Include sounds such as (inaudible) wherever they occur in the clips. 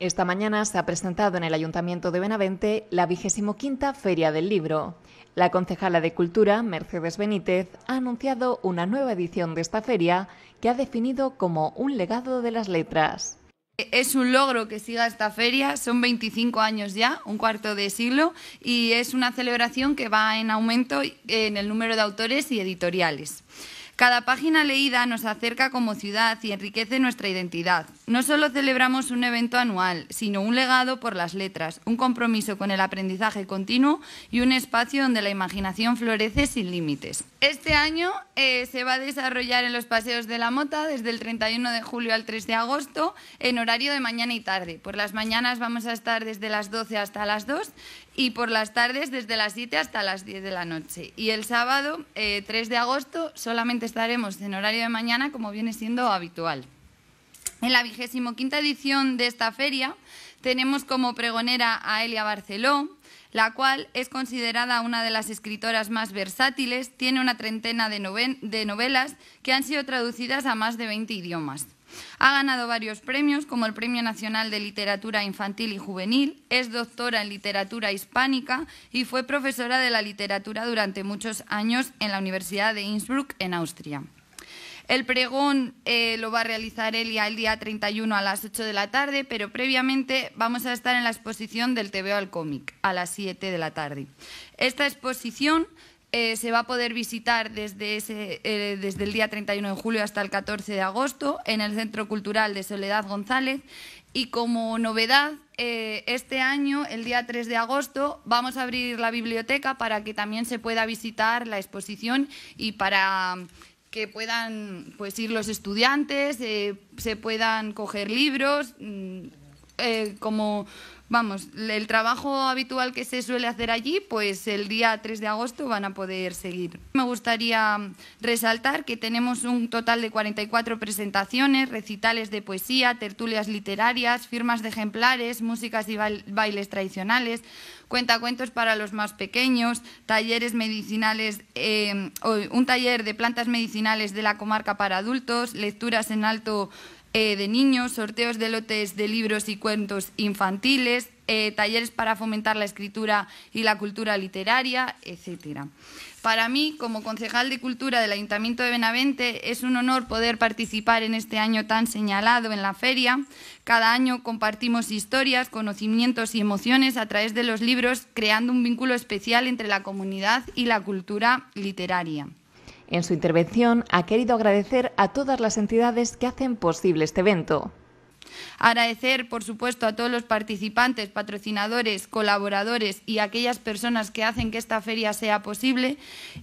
Esta mañana se ha presentado en el Ayuntamiento de Benavente la quinta Feria del Libro. La concejala de Cultura, Mercedes Benítez, ha anunciado una nueva edición de esta feria que ha definido como un legado de las letras. E-, es un logro que siga esta feria, son 25 años ya, un cuarto de siglo, y es una celebración que va en aumento en el número de autores y editoriales. Cada página leída nos acerca como ciudad y enriquece nuestra identidad. No solo celebramos un evento anual, sino un legado por las letras, un compromiso con el aprendizaje continuo y un espacio donde la imaginación florece sin límites. Este año eh, se va a desarrollar en los Paseos de la Mota desde el 31 de julio al 3 de agosto en horario de mañana y tarde. Por las mañanas vamos a estar desde las 12 hasta las 2 y por las tardes desde las 7 hasta las 10 de la noche. Y el sábado, 3 eh, de agosto, solamente estaremos en horario de mañana como viene siendo habitual. En la vigésimo quinta edición de esta feria tenemos como pregonera a Elia Barceló, la cual es considerada una de las escritoras más versátiles, tiene una treintena de, de novelas que han sido traducidas a más de 20 idiomas. Ha ganado varios premios, como el Premio Nacional de Literatura Infantil y Juvenil, es doctora en literatura hispánica y fue profesora de la literatura durante muchos años en la Universidad de Innsbruck, en Austria. El pregón eh, lo va a realizar Elia el día 31 a las 8 de la tarde, pero previamente vamos a estar en la exposición del TVO al cómic a las 7 de la tarde. Esta exposición eh, se va a poder visitar desde, ese, eh, desde el día 31 de julio hasta el 14 de agosto en el Centro Cultural de Soledad González. Y como novedad, eh, este año, el día 3 de agosto, vamos a abrir la biblioteca para que también se pueda visitar la exposición y para mm, que puedan pues, ir los estudiantes, se puedan coger libros, mm, como Vamos, el trabajo habitual que se suele hacer allí, pues el día 3 de agosto van a poder seguir. Me gustaría resaltar que tenemos un total de 44 presentaciones, recitales de poesía, tertulias literarias, firmas de ejemplares, músicas y bailes tradicionales, cuentacuentos para los más pequeños, talleres medicinales, eh, un taller de plantas medicinales de la comarca para adultos, lecturas en alto eh, de niños, sorteos de lotes de libros y cuentos infantiles, eh, talleres para fomentar la escritura y la cultura literaria, etcétera. Para mí, como concejal de Cultura del Ayuntamiento de Benavente, es un honor poder participar en este año tan señalado en la feria. Cada año compartimos historias, conocimientos y emociones a través de los libros, creando un vínculo especial entre la comunidad y la cultura literaria. En su intervención ha querido agradecer a todas las entidades que hacen posible este evento. Agradecer, por supuesto, a todos los participantes, patrocinadores, colaboradores y aquellas personas que hacen que esta feria sea posible.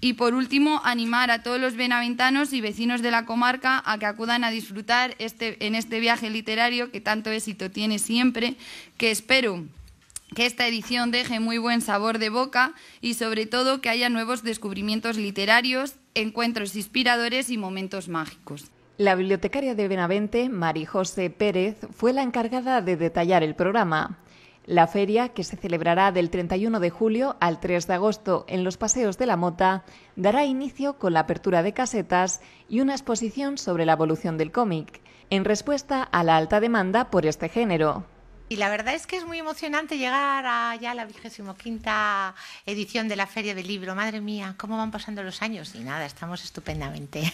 Y, por último, animar a todos los benaventanos y vecinos de la comarca a que acudan a disfrutar este, en este viaje literario que tanto éxito tiene siempre, que espero que esta edición deje muy buen sabor de boca y sobre todo que haya nuevos descubrimientos literarios, encuentros inspiradores y momentos mágicos. La bibliotecaria de Benavente, María José Pérez, fue la encargada de detallar el programa. La feria, que se celebrará del 31 de julio al 3 de agosto en los Paseos de la Mota, dará inicio con la apertura de casetas y una exposición sobre la evolución del cómic, en respuesta a la alta demanda por este género. Y la verdad es que es muy emocionante llegar a ya la vigésimo quinta edición de la Feria del Libro. Madre mía, cómo van pasando los años. Y nada, estamos estupendamente.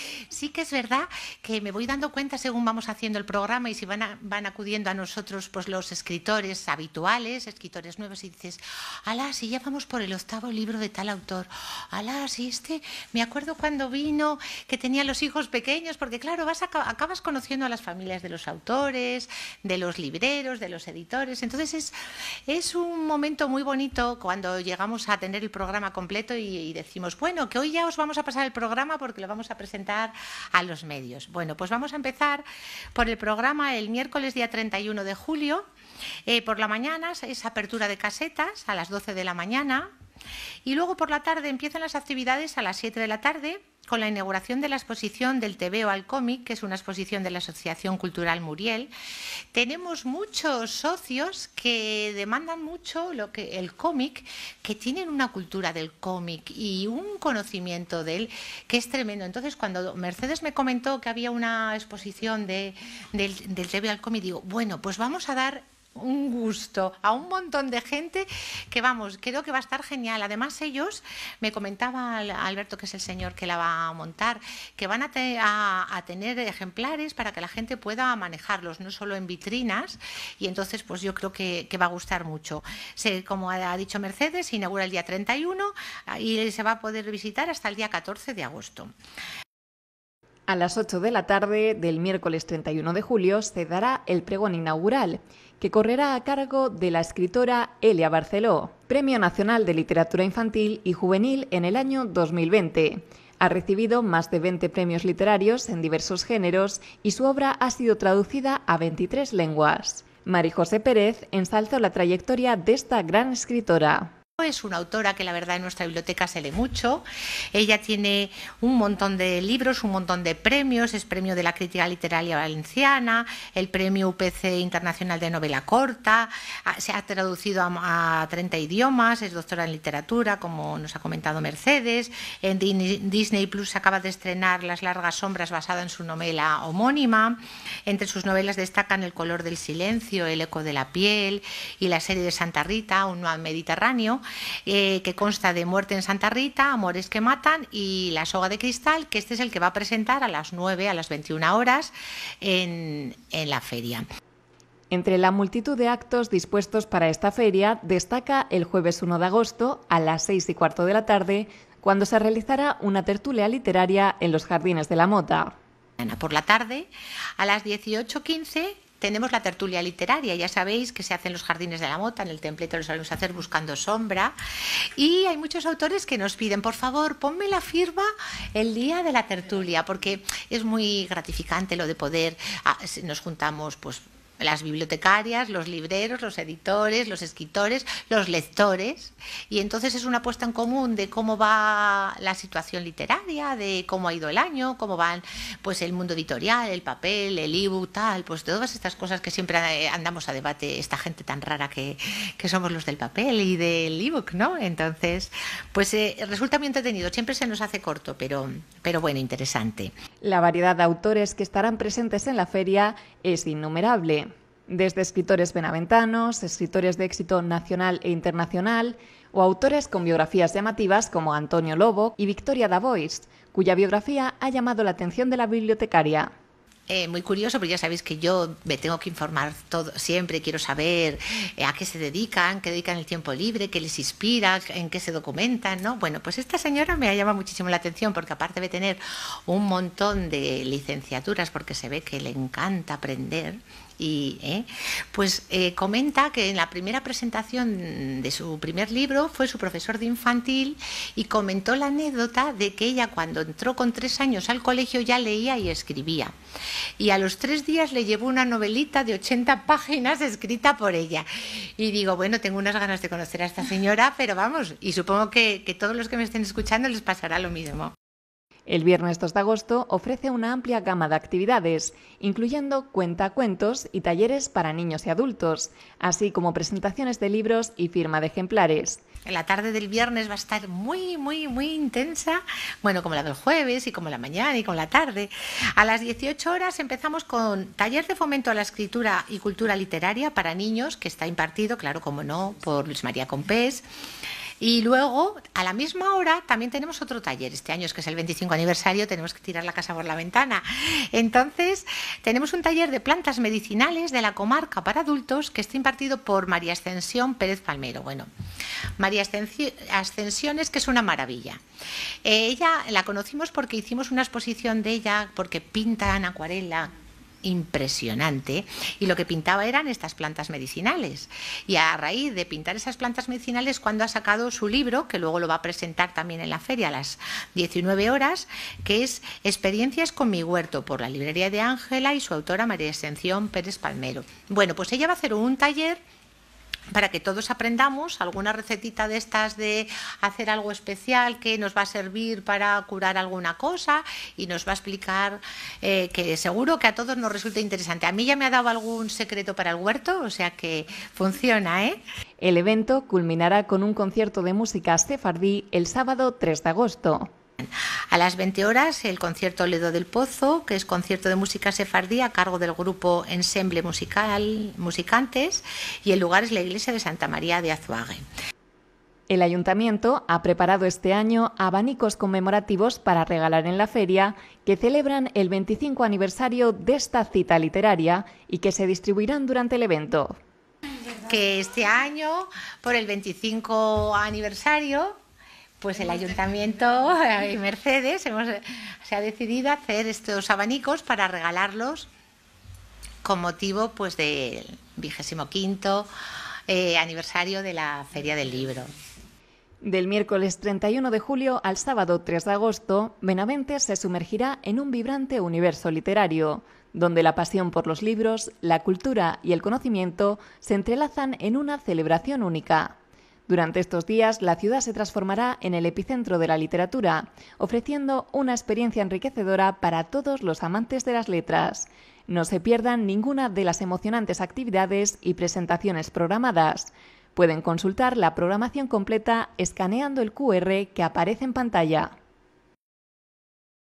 (laughs) sí que es verdad que me voy dando cuenta según vamos haciendo el programa y si van, van acudiendo a nosotros pues los escritores habituales, escritores nuevos, y dices, alá, si ya vamos por el octavo libro de tal autor. Alá, si este, me acuerdo cuando vino que tenía los hijos pequeños, porque claro, vas acabas conociendo a las familias de los autores, de los libres, de los editores. Entonces es, un momento muy bonito cuando llegamos a tener el programa completo y, y decimos, bueno, que hoy ya os vamos a pasar el programa porque lo vamos a presentar a los medios. Bueno, pues vamos a empezar por el programa el miércoles día 31 de julio eh, por la mañana es apertura de casetas a las 12 de la mañana y luego por la tarde empiezan las actividades a las 7 de la tarde con la inauguración de la exposición del TVO al cómic, que es una exposición de la Asociación Cultural Muriel. Tenemos muchos socios que demandan mucho lo que, el cómic, que tienen una cultura del cómic y un conocimiento de él que es tremendo. Entonces, cuando Mercedes me comentó que había una exposición del, del TVO al cómic, digo, bueno, pues vamos a dar un gusto a un montón de gente que vamos, creo que va a estar genial. Además ellos, me comentaba Alberto, que es el señor que la va a montar, que van a, tener ejemplares para que la gente pueda manejarlos, no solo en vitrinas, y entonces pues yo creo que, va a gustar mucho. como ha dicho Mercedes, se inaugura el día 31 y se va a poder visitar hasta el día 14 de agosto. A las 8 de la tarde del miércoles 31 de julio se dará el pregón inaugural que correrá a cargo de la escritora Elia Barceló, Premio Nacional de Literatura Infantil y Juvenil en el año 2020. Ha recibido más de 20 premios literarios en diversos géneros y su obra ha sido traducida a 23 lenguas. Mari José Pérez ensalzó la trayectoria de esta gran escritora. Es una autora que la verdad en nuestra biblioteca se lee mucho. Ella tiene un montón de libros, un montón de premios. Es premio de la crítica literaria valenciana, el premio UPC Internacional de Novela Corta. Ah, se ha traducido a, 30 idiomas. Es doctora en literatura, como nos ha comentado Mercedes. En Disney Plus acaba de estrenar Las largas sombras basada en su novela homónima. Entre sus novelas destacan El color del silencio, El eco de la piel y la serie de Santa Rita, Un mediterráneo eh, que consta de Muerte en Santa Rita, Amores que Matan y La Soga de Cristal, que este es el que va a presentar a las 9, a las 21 horas en, en la feria. Entre la multitud de actos dispuestos para esta feria destaca el jueves 1 de agosto a las 6 y cuarto de la tarde, cuando se realizará una tertulia literaria en los Jardines de la Mota. Por la tarde, a las 18.15 tenemos la tertulia literaria, ya sabéis que se hace en los jardines de la mota, en el templeto lo sabemos hacer buscando sombra, y hay muchos autores que nos piden, por favor, ponme la firma el día de la tertulia, porque es muy gratificante lo de poder, ah, nos juntamos pues las bibliotecarias, los libreros, los editores, los escritores, los lectores. Y entonces es una apuesta en común de cómo va la situación literaria, de cómo ha ido el año, cómo van pues el mundo editorial, el papel, el ebook, tal, pues todas estas cosas que siempre eh, andamos a debate, esta gente tan rara que, somos los del papel y del ebook, ¿no? Entonces, pues eh, resulta muy entretenido, siempre se nos hace corto, pero, pero bueno, interesante. La variedad de autores que estarán presentes en la feria es innumerable desde escritores benaventanos, escritores de éxito nacional e internacional, o autores con biografías llamativas como Antonio Lobo y Victoria Davois, cuya biografía ha llamado la atención de la bibliotecaria. Eh, muy curioso, porque ya sabéis que yo me tengo que informar todo, siempre quiero saber eh, a qué se dedican, qué dedican el tiempo libre, qué les inspira, en qué se documentan, ¿no? Bueno, pues esta señora me ha llamado muchísimo la atención porque aparte de tener un montón de licenciaturas, porque se ve que le encanta aprender, y, ¿eh? pues eh, comenta que en la primera presentación de su primer libro fue su profesor de infantil y comentó la anécdota de que ella cuando entró con tres años al colegio ya leía y escribía. Y a los tres días le llevó una novelita de 80 páginas escrita por ella. Y digo, bueno, tengo unas ganas de conocer a esta señora, pero vamos, y supongo que, que todos los que me estén escuchando les pasará lo mismo. El viernes 2 de agosto ofrece una amplia gama de actividades, incluyendo cuentacuentos y talleres para niños y adultos, así como presentaciones de libros y firma de ejemplares. En la tarde del viernes va a estar muy, muy, muy intensa, bueno, como la del jueves y como la mañana y como la tarde. A las 18 horas empezamos con taller de fomento a la escritura y cultura literaria para niños, que está impartido, claro, como no, por Luis María Compés. Y luego, a la misma hora, también tenemos otro taller. Este año es que es el 25 aniversario, tenemos que tirar la casa por la ventana. Entonces, tenemos un taller de plantas medicinales de la comarca para adultos que está impartido por María Ascensión Pérez Palmero. Bueno, María Ascensión es que es una maravilla. Eh, ella la conocimos porque hicimos una exposición de ella, porque pinta en acuarela, impresionante y lo que pintaba eran estas plantas medicinales. Y a raíz de pintar esas plantas medicinales, cuando ha sacado su libro, que luego lo va a presentar también en la feria a las 19 horas, que es Experiencias con mi huerto por la librería de Ángela y su autora María Exención Pérez Palmero. Bueno, pues ella va a hacer un taller para que todos aprendamos alguna recetita de estas de hacer algo especial que nos va a servir para curar alguna cosa y nos va a explicar eh, que seguro que a todos nos resulta interesante. A mí ya me ha dado algún secreto para el huerto, o sea que funciona, ¿eh? El evento culminará con un concierto de música sefardí el sábado 3 de agosto. A las 20 horas, el concierto Ledo del Pozo, que es concierto de música sefardí a cargo del grupo Ensemble Musical Musicantes, y el lugar es la iglesia de Santa María de Azuague. El ayuntamiento ha preparado este año abanicos conmemorativos para regalar en la feria que celebran el 25 aniversario de esta cita literaria y que se distribuirán durante el evento. Que este año, por el 25 aniversario, pues el ayuntamiento (laughs) y Mercedes se ha decidido hacer estos abanicos para regalarlos con motivo pues del vigésimo quinto eh, aniversario de la Feria del Libro. Del miércoles 31 de julio al sábado 3 de agosto, Benavente se sumergirá en un vibrante universo literario, donde la pasión por los libros, la cultura y el conocimiento se entrelazan en una celebración única. Durante estos días, la ciudad se transformará en el epicentro de la literatura, ofreciendo una experiencia enriquecedora para todos los amantes de las letras. No se pierdan ninguna de las emocionantes actividades y presentaciones programadas. Pueden consultar la programación completa escaneando el QR que aparece en pantalla.